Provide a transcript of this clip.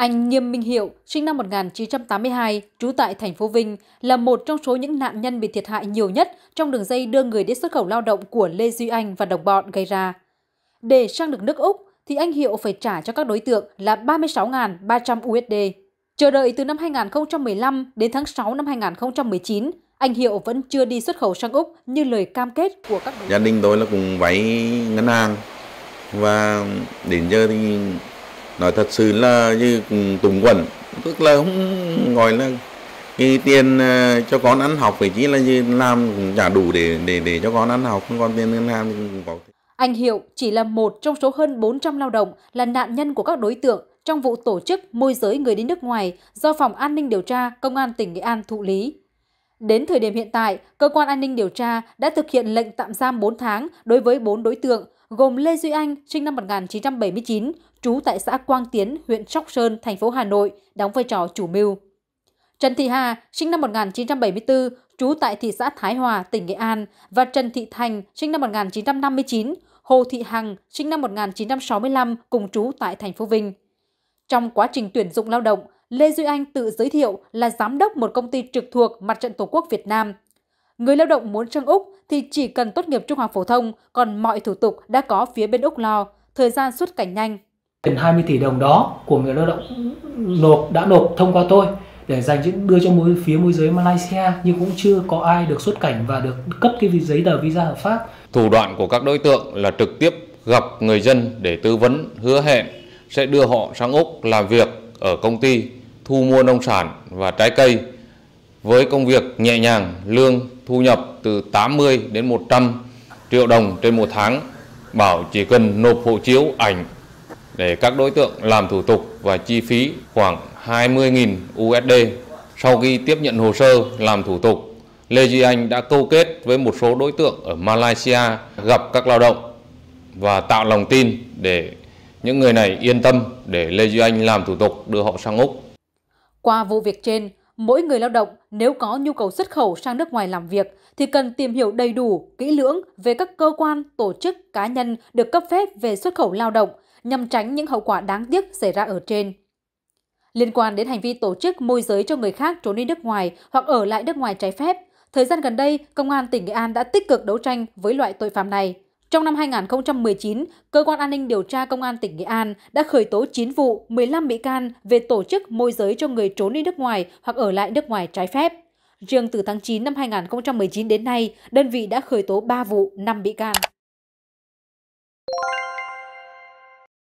Anh Nghiêm Minh Hiệu, sinh năm 1982, trú tại thành phố Vinh, là một trong số những nạn nhân bị thiệt hại nhiều nhất trong đường dây đưa người đi xuất khẩu lao động của Lê Duy Anh và đồng bọn gây ra. Để sang được nước Úc, thì anh Hiệu phải trả cho các đối tượng là 36.300 USD. Chờ đợi từ năm 2015 đến tháng 6 năm 2019, anh Hiệu vẫn chưa đi xuất khẩu sang Úc như lời cam kết của các đối tượng. Gia đình tôi là cùng vay ngân hàng và đến giờ thì nói thật sự là như tùng quần tức là không gọi là cái tiền à, cho con ăn học phải chỉ là như làm trả đủ để để để cho con ăn học không còn tiền ngân hàng thì cũng có anh Hiệu chỉ là một trong số hơn 400 lao động là nạn nhân của các đối tượng trong vụ tổ chức môi giới người đi nước ngoài do Phòng An ninh điều tra Công an tỉnh Nghệ An thụ lý. Đến thời điểm hiện tại, cơ quan an ninh điều tra đã thực hiện lệnh tạm giam 4 tháng đối với 4 đối tượng gồm Lê Duy Anh sinh năm 1979, trú tại xã Quang Tiến, huyện Sóc Sơn, thành phố Hà Nội, đóng vai trò chủ mưu. Trần Thị Hà, sinh năm 1974, trú tại thị xã Thái Hòa, tỉnh Nghệ An và Trần Thị Thành, sinh năm 1959, Hồ Thị Hằng, sinh năm 1965, cùng trú tại thành phố Vinh. Trong quá trình tuyển dụng lao động, Lê Duy Anh tự giới thiệu là giám đốc một công ty trực thuộc Mặt trận Tổ quốc Việt Nam. Người lao động muốn sang Úc thì chỉ cần tốt nghiệp trung học phổ thông, còn mọi thủ tục đã có phía bên Úc lo, thời gian xuất cảnh nhanh. Tiền 20 tỷ đồng đó của người lao động nộp đã nộp thông qua tôi để dành đưa cho mối phía môi giới Malaysia nhưng cũng chưa có ai được xuất cảnh và được cấp cái giấy tờ visa hợp pháp. Thủ đoạn của các đối tượng là trực tiếp gặp người dân để tư vấn, hứa hẹn sẽ đưa họ sang Úc làm việc ở công ty thu mua nông sản và trái cây với công việc nhẹ nhàng, lương thu nhập từ 80 đến 100 triệu đồng trên một tháng, bảo chỉ cần nộp hộ chiếu ảnh để các đối tượng làm thủ tục và chi phí khoảng 20.000 USD. Sau khi tiếp nhận hồ sơ làm thủ tục, Lê Duy Anh đã câu kết với một số đối tượng ở Malaysia gặp các lao động và tạo lòng tin để những người này yên tâm để Lê Duy Anh làm thủ tục đưa họ sang Úc. Qua vụ việc trên, mỗi người lao động nếu có nhu cầu xuất khẩu sang nước ngoài làm việc thì cần tìm hiểu đầy đủ, kỹ lưỡng về các cơ quan, tổ chức, cá nhân được cấp phép về xuất khẩu lao động nhằm tránh những hậu quả đáng tiếc xảy ra ở trên. Liên quan đến hành vi tổ chức môi giới cho người khác trốn đi nước ngoài hoặc ở lại nước ngoài trái phép, thời gian gần đây, Công an tỉnh Nghệ An đã tích cực đấu tranh với loại tội phạm này. Trong năm 2019, Cơ quan An ninh điều tra Công an tỉnh Nghệ An đã khởi tố 9 vụ, 15 bị can về tổ chức môi giới cho người trốn đi nước ngoài hoặc ở lại nước ngoài trái phép. Riêng từ tháng 9 năm 2019 đến nay, đơn vị đã khởi tố 3 vụ, 5 bị can.